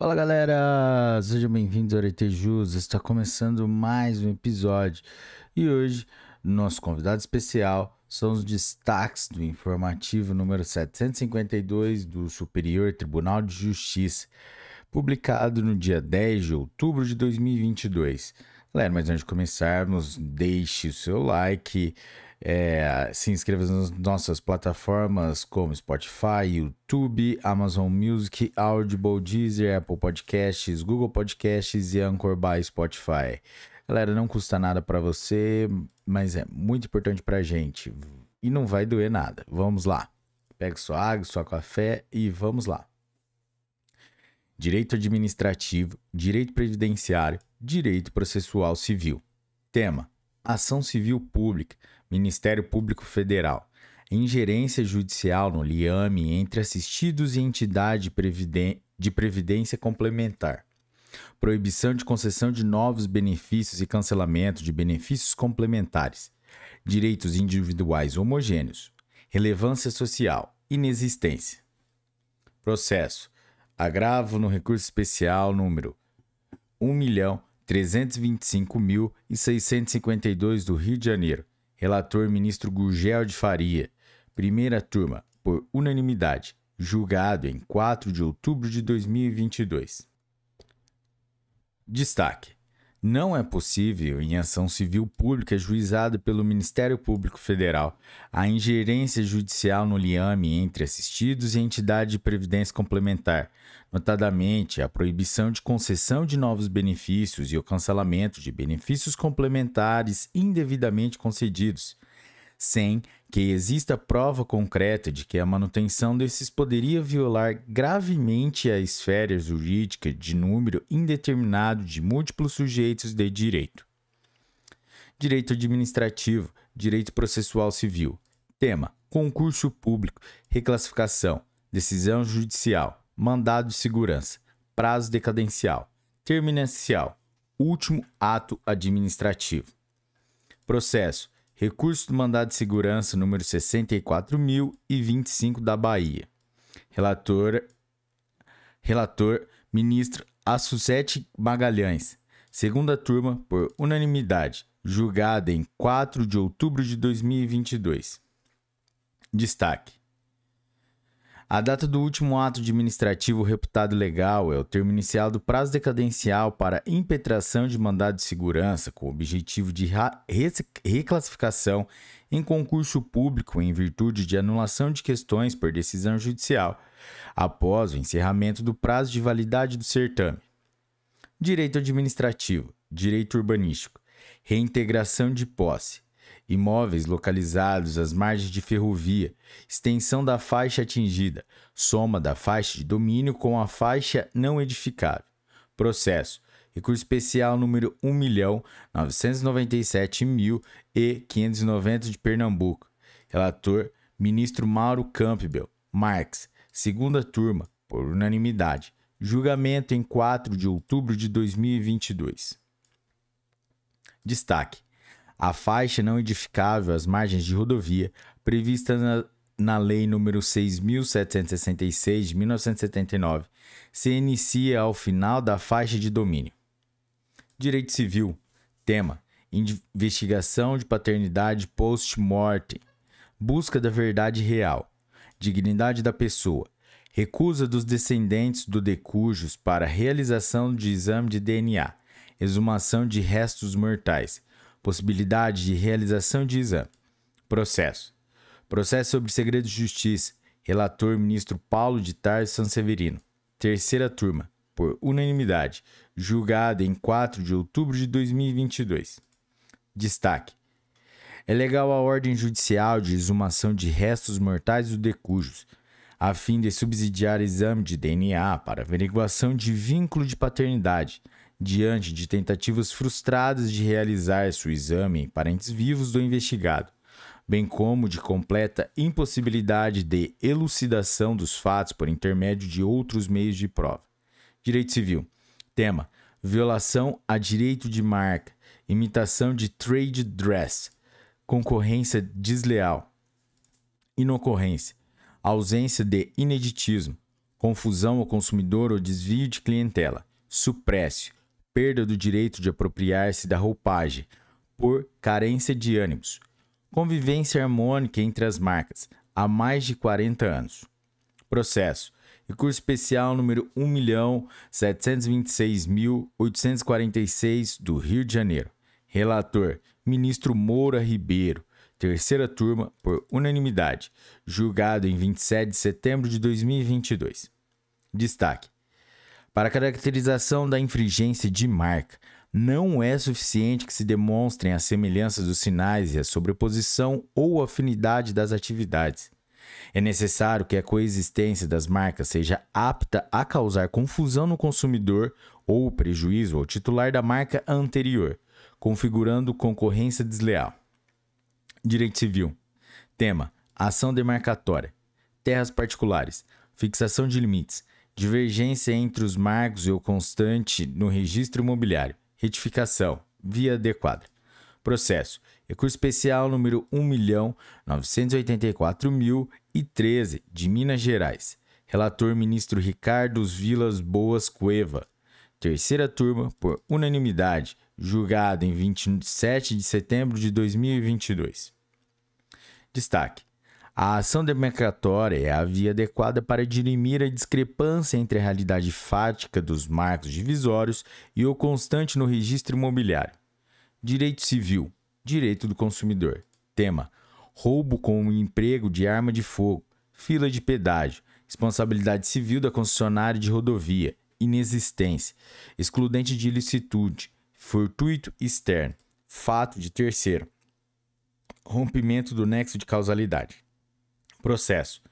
Fala galera, sejam bem-vindos ao Aretejus, está começando mais um episódio e hoje nosso convidado especial são os destaques do informativo número 752 do Superior Tribunal de Justiça, publicado no dia 10 de outubro de 2022. Galera, mas antes de começarmos, deixe o seu like, é, se inscreva nas nossas plataformas como Spotify, YouTube, Amazon Music, Audible, Deezer, Apple Podcasts, Google Podcasts e Anchor by Spotify. Galera, não custa nada para você, mas é muito importante a gente e não vai doer nada. Vamos lá. Pega sua água, sua café e vamos lá. Direito administrativo, direito previdenciário, direito processual civil. Tema: Ação civil pública. Ministério Público Federal. Ingerência judicial no liame entre assistidos e entidade de previdência complementar. Proibição de concessão de novos benefícios e cancelamento de benefícios complementares. Direitos individuais homogêneos. Relevância social. Inexistência. Processo. Agravo no recurso especial número 1.325.652 do Rio de Janeiro. Relator ministro Gurgel de Faria. Primeira turma, por unanimidade, julgado em 4 de outubro de 2022. Destaque: não é possível, em ação civil pública juizada pelo Ministério Público Federal, a ingerência judicial no liame entre assistidos e entidade de previdência complementar, notadamente a proibição de concessão de novos benefícios e o cancelamento de benefícios complementares indevidamente concedidos, sem que exista prova concreta de que a manutenção desses poderia violar gravemente a esfera jurídica de número indeterminado de múltiplos sujeitos de direito. Direito administrativo, direito processual civil. Tema: concurso público, reclassificação, decisão judicial, mandado de segurança, prazo decadencial, terminacial, último ato administrativo. Processo: recurso do mandado de segurança número 64.025 da Bahia. Relator, relator ministro Assusete Magalhães. Segunda turma, por unanimidade, julgada em 4 de outubro de 2022. Destaque: a data do último ato administrativo reputado legal é o termo inicial do prazo decadencial para impetração de mandado de segurança com o objetivo de reclassificação em concurso público em virtude de anulação de questões por decisão judicial, após o encerramento do prazo de validade do certame. Direito administrativo, direito urbanístico, reintegração de posse, imóveis localizados às margens de ferrovia, extensão da faixa atingida, soma da faixa de domínio com a faixa não edificável. Processo. Recurso especial número 1.997.590 de Pernambuco. Relator: Ministro Mauro Campbell. Marx. Segunda turma, por unanimidade. Julgamento em 4 de outubro de 2022. Destaque: a faixa não edificável às margens de rodovia, prevista na, na Lei nº 6.766 de 1979, se inicia ao final da faixa de domínio. Direito Civil. Tema: Investigação de paternidade post morte, Busca da verdade real. Dignidade da pessoa. Recusa dos descendentes do decujus para realização de exame de DNA. Exumação de restos mortais possibilidade de realização de exame. Processo. Processo sobre segredo de justiça. Relator ministro Paulo de Tarso Sanseverino. Terceira turma, por unanimidade, julgada em 4 de outubro de 2022. Destaque: É legal a ordem judicial de exumação de restos mortais do decujos, a fim de subsidiar exame de DNA para averiguação de vínculo de paternidade diante de tentativas frustradas de realizar seu exame em parentes vivos do investigado, bem como de completa impossibilidade de elucidação dos fatos por intermédio de outros meios de prova. Direito Civil. Tema: violação a direito de marca, imitação de trade dress, concorrência desleal, inocorrência, ausência de ineditismo, confusão ao consumidor ou desvio de clientela, suprécio, perda do direito de apropriar-se da roupagem por carência de ânimos, convivência harmônica entre as marcas há mais de 40 anos. Processo Recurso especial número 1.726.846 do Rio de Janeiro. Relator: Ministro Moura Ribeiro. Terceira turma, por unanimidade. Julgado em 27 de setembro de 2022. Destaque: para a caracterização da infringência de marca, não é suficiente que se demonstrem as semelhanças dos sinais e a sobreposição ou afinidade das atividades. É necessário que a coexistência das marcas seja apta a causar confusão no consumidor ou prejuízo ao titular da marca anterior, configurando concorrência desleal. Direito Civil: Tema: Ação demarcatória, terras particulares, fixação de limites, Divergência entre os marcos e o constante no registro imobiliário. Retificação via de quadra. Processo. Recurso especial número 1.984.013 de Minas Gerais. Relator ministro Ricardo Vilas Boas Cueva. Terceira turma por unanimidade, julgado em 27 de setembro de 2022. Destaque: a ação demarcatória é a via adequada para dirimir a discrepância entre a realidade fática dos marcos divisórios e o constante no registro imobiliário. Direito civil, direito do consumidor. Tema: roubo com o emprego de arma de fogo, fila de pedágio, responsabilidade civil da concessionária de rodovia, inexistência, excludente de ilicitude, fortuito externo, fato de terceiro, rompimento do nexo de causalidade processo.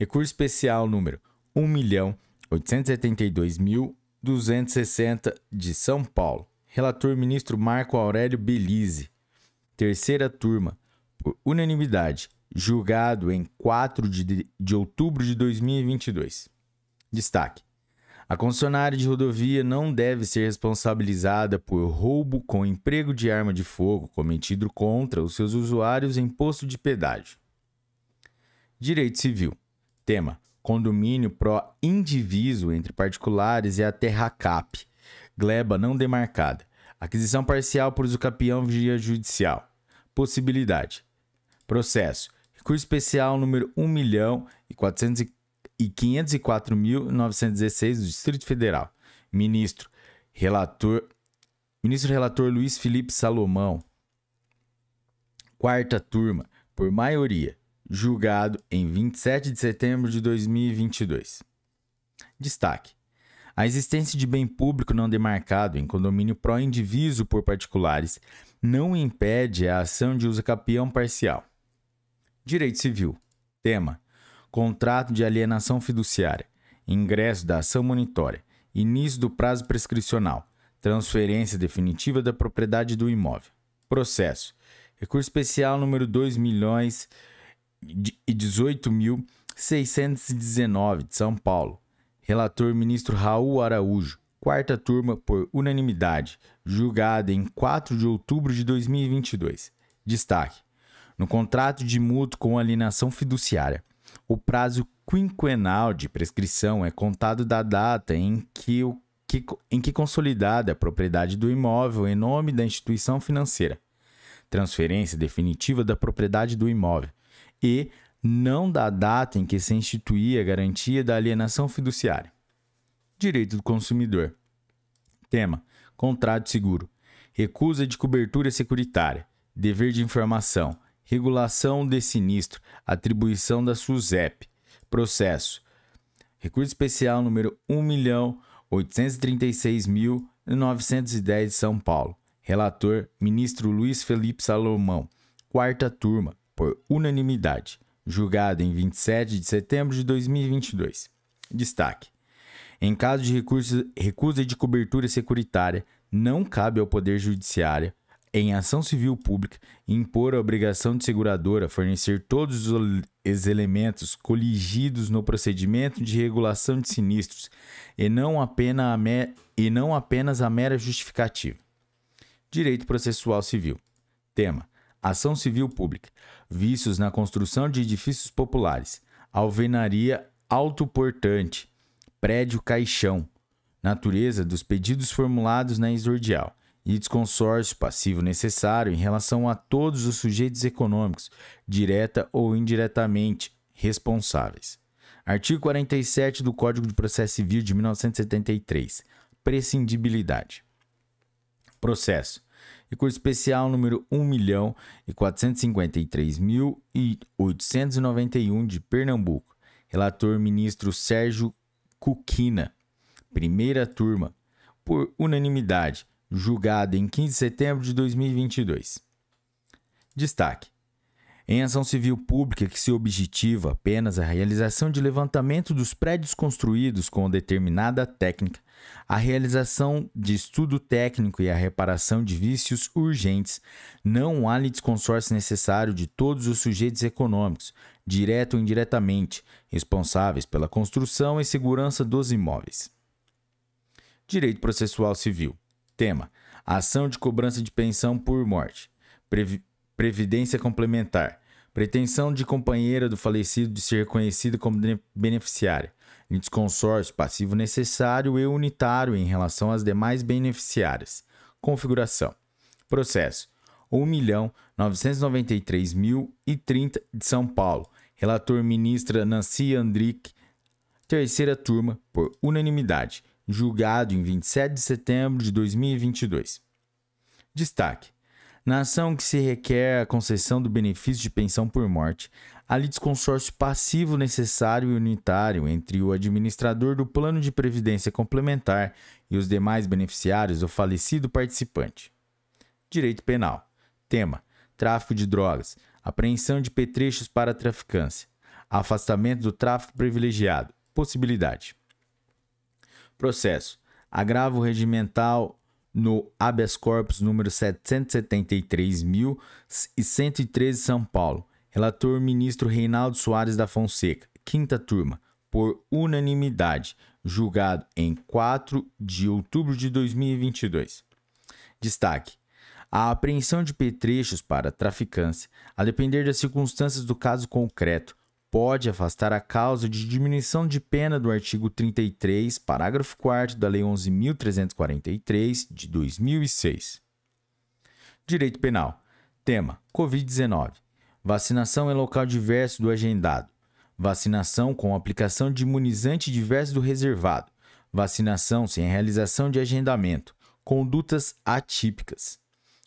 Recurso especial número 1.872.260 de São Paulo. Relator ministro Marco Aurélio Belize. Terceira turma, por unanimidade, julgado em 4 de, de outubro de 2022. Destaque: a concessionária de rodovia não deve ser responsabilizada por roubo com emprego de arma de fogo cometido contra os seus usuários em posto de pedágio. Direito Civil. Tema: Condomínio pró indiviso entre particulares e a terra cap. Gleba não demarcada. Aquisição parcial por capião via judicial. Possibilidade. Processo. Recurso especial número 1.504.916 milhão e do Distrito Federal. Ministro. Relator. Ministro relator Luiz Felipe Salomão. Quarta turma, por maioria julgado em 27 de setembro de 2022. Destaque: a existência de bem público não demarcado em condomínio pró-indiviso por particulares não impede a ação de uso capião parcial. Direito Civil. Tema: Contrato de alienação fiduciária. Ingresso da ação monitória. Início do prazo prescricional. Transferência definitiva da propriedade do imóvel. Processo. Recurso especial número 2 milhões e 18.619 de São Paulo. Relator ministro Raul Araújo. Quarta turma por unanimidade, julgada em 4 de outubro de 2022. Destaque: no contrato de mútuo com alienação fiduciária, o prazo quinquenal de prescrição é contado da data em que, o, que, em que consolidada a propriedade do imóvel em nome da instituição financeira. Transferência definitiva da propriedade do imóvel e não da data em que se instituía a garantia da alienação fiduciária. Direito do consumidor. Tema: contrato de seguro. Recusa de cobertura securitária. Dever de informação. Regulação de sinistro. Atribuição da SUSEP. Processo. Recurso especial número 1.836.910 de São Paulo. Relator: Ministro Luiz Felipe Salomão. Quarta turma por unanimidade, julgado em 27 de setembro de 2022. Destaque: em caso de recusa de cobertura securitária, não cabe ao Poder Judiciário, em ação civil pública, impor a obrigação de seguradora fornecer todos os elementos coligidos no procedimento de regulação de sinistros e não apenas a mera justificativa. Direito processual civil. Tema: ação civil pública, vícios na construção de edifícios populares, alvenaria autoportante, prédio caixão, natureza dos pedidos formulados na exordial e desconsórcio passivo necessário em relação a todos os sujeitos econômicos, direta ou indiretamente responsáveis. Artigo 47 do Código de Processo Civil de 1973. Prescindibilidade. Processo e curso especial número 1.453.891 milhão e mil e de Pernambuco. Relator ministro Sérgio Cuquina. Primeira turma, por unanimidade, julgado em 15 de setembro de 2022. Destaque: em ação civil pública que se objetiva apenas a realização de levantamento dos prédios construídos com determinada técnica, a realização de estudo técnico e a reparação de vícios urgentes não há litisconsórcio necessário de todos os sujeitos econômicos, direto ou indiretamente, responsáveis pela construção e segurança dos imóveis. Direito processual civil. Tema: ação de cobrança de pensão por morte. Previ previdência complementar. Pretensão de companheira do falecido de ser reconhecida como beneficiária litisconsórcio passivo necessário e unitário em relação às demais beneficiárias. Configuração. Processo 1.993.030 de São Paulo. Relator ministra Nancy Andrick. Terceira turma, por unanimidade. Julgado em 27 de setembro de 2022. Destaque. Na ação que se requer a concessão do benefício de pensão por morte, a litisconsórcio passivo necessário e unitário entre o administrador do plano de previdência complementar e os demais beneficiários do falecido participante. Direito Penal. Tema: Tráfico de drogas, apreensão de petrechos para traficância, afastamento do tráfico privilegiado. Possibilidade. Processo: Agravo regimental no habeas corpus número 773.113 São Paulo Relator ministro Reinaldo Soares da Fonseca, quinta turma, por unanimidade, julgado em 4 de outubro de 2022. Destaque: a apreensão de petrechos para traficância, a depender das circunstâncias do caso concreto, pode afastar a causa de diminuição de pena do artigo 33, parágrafo 4 da Lei 11.343, de 2006. Direito Penal. Tema: Covid-19. Vacinação em é local diverso do agendado. Vacinação com aplicação de imunizante diverso do reservado. Vacinação sem realização de agendamento. Condutas atípicas.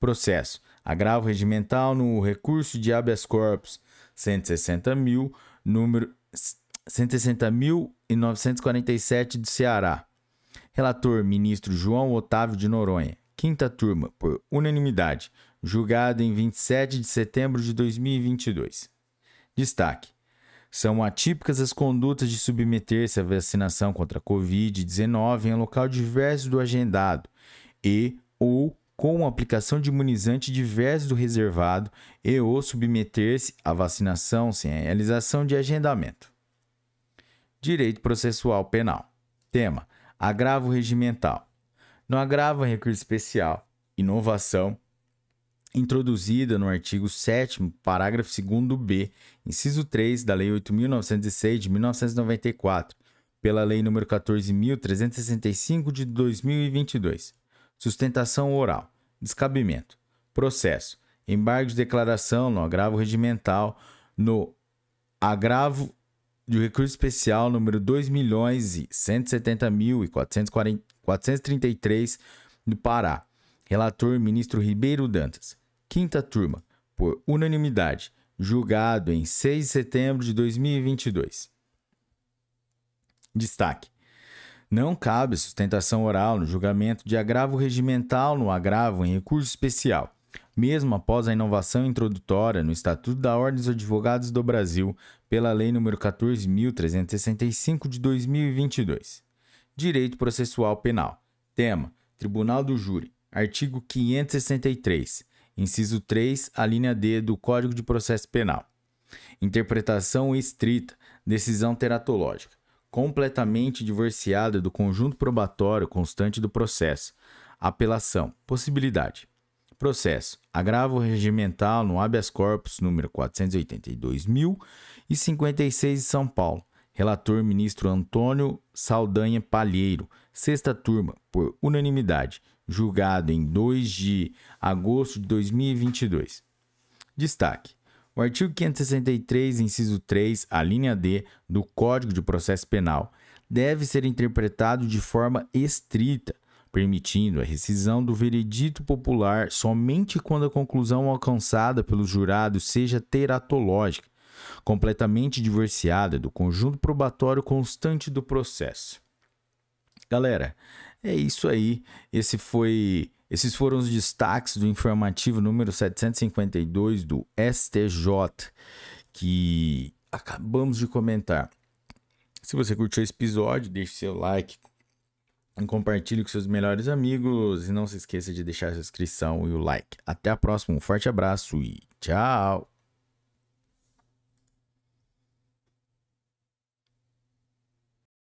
Processo. Agravo regimental no recurso de habeas corpus 160.000 número 160.947 do Ceará. Relator, ministro João Otávio de Noronha. Quinta turma, por unanimidade julgado em 27 de setembro de 2022. Destaque: são atípicas as condutas de submeter-se à vacinação contra a Covid-19 em um local diverso do agendado e ou com aplicação de imunizante diverso do reservado e ou submeter-se à vacinação sem a realização de agendamento. Direito processual penal. Tema: agravo regimental. No agravo recurso especial, inovação, introduzida no artigo 7 parágrafo 2 b inciso 3 da Lei 8.906 de 1994, pela Lei nº 14.365 de 2022. Sustentação oral. Descabimento. Processo. Embargo de declaração no agravo regimental no agravo de recurso especial número 2.170.433 do Pará. Relator ministro Ribeiro Dantas quinta turma, por unanimidade, julgado em 6 de setembro de 2022. Destaque: Não cabe sustentação oral no julgamento de agravo regimental no agravo em recurso especial, mesmo após a inovação introdutória no Estatuto da Ordem dos Advogados do Brasil pela Lei nº 14.365 de 2022. Direito Processual Penal. Tema: Tribunal do Júri. Artigo 563 inciso 3, a linha D do Código de Processo Penal. Interpretação estrita, decisão teratológica, completamente divorciada do conjunto probatório constante do processo. Apelação, possibilidade. Processo, agravo regimental no habeas corpus número 482.056 de São Paulo Relator ministro Antônio Saldanha Palheiro. Sexta turma, por unanimidade. Julgado em 2 de agosto de 2022. Destaque. O artigo 563, inciso 3, a linha D do Código de Processo Penal deve ser interpretado de forma estrita, permitindo a rescisão do veredito popular somente quando a conclusão alcançada pelos jurados seja teratológica, completamente divorciada do conjunto probatório constante do processo. Galera, é isso aí. Esse foi, esses foram os destaques do informativo número 752 do STJ que acabamos de comentar. Se você curtiu esse episódio, deixe seu like, compartilhe com seus melhores amigos e não se esqueça de deixar sua inscrição e o like. Até a próxima, um forte abraço e tchau!